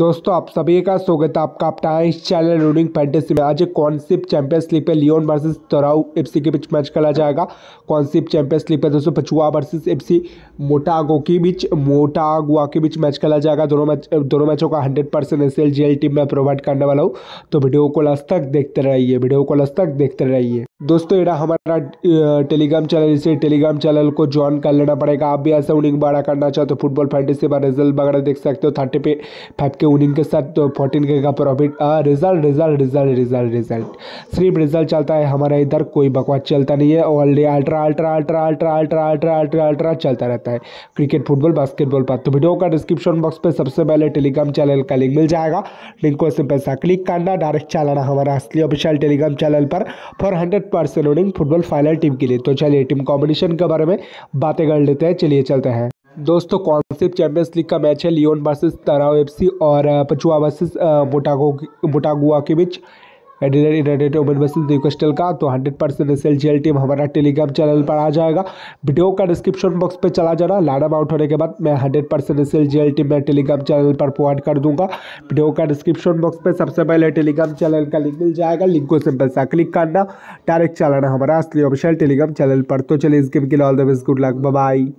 दोस्तों आप सभी का स्वागत है आपका अपना इस चैनल रूडिंग फैंटेसी में आज कौन सी चैंपियंस लीग पे लियोन वर्सेस तोराउ एफसी के बीच मैच खेला जाएगा सी चैंपियंस लीग पे दोस्तों पचुआ वर्सेस एफसी मोटागो के बीच मोटागुआ के बीच मैच खेला जाएगा दोनों मैच दोनों मैचों का हंड्रेड परसेंट एस टीम में प्रोवाइड करने वाला हूँ तो वीडियो को लास्ट तक देखते रहिए वीडियो को लास्ट तक देखते रहिए दोस्तों एरा हमारा टेलीग्राम चैनल इसे टेलीग्राम चैनल को ज्वाइन कर लेना पड़ेगा आप भी ऐसा उनिंग बड़ा करना चाहते हो फुटबॉल फैंटेसी पर रिजल्ट वगैरह देख सकते हो थर्टी पे फाइव के उनिंग के साथ तो फोर्टीन के का profit result result result result result सिर्फ रिजल्ट चलता है हमारा इधर कोई बकवास चलता नहीं है already ultra ultra ultra ultra ultra ultra ultra ultra चलता रहता है क्रिकेट फुटबॉल बास्केटबॉल पर तो वीडियो का डिस्क्रिप्शन बॉक्स पर सबसे पहले टेलीग्राम चैनल का लिंक मिल जाएगा लिंक को इसमें पैसा क्लिक करना डायरेक्ट चलाना हमारा असली ऑफिशियल टेलीग्राम चैनल पर फोर हंड्रेड बार्सिलोनिंग फुटबॉल फाइनल टीम के लिए तो चलिए टीम कॉम्बिनेशन के बारे में बातें कर लेते हैं चलिए चलते हैं दोस्तों कॉन्सेप्ट चैंपियंस लीग का मैच है लियोन वर्सेस तराव एफसी और पचुआ वर्सेस मोटागो मोटागुआ के बीच एडिलेड रिक्वेस्टल का तो hundred percent S L team हमारा टेलीग्राम चैनल पर आ जाएगा वीडियो का डिस्क्रिप्शन बॉक्स पर चला जाना लाइन आउट होने के बाद मैं hundred percent S L G L team मैं टेलीग्राम चैनल पर प्रोवाइड कर दूंगा वीडियो का डिस्क्रिप्शन बॉक्स पर सबसे पहले टेलीग्राम चैनल का लिंक मिल जाएगा लिंक को सिंपल सा क्लिक करना डायरेक्ट चलाना हमारा असली ऑफिशियल टेलीग्राम चैनल पर तो चलिए इस गेम के लिए all the best good luck by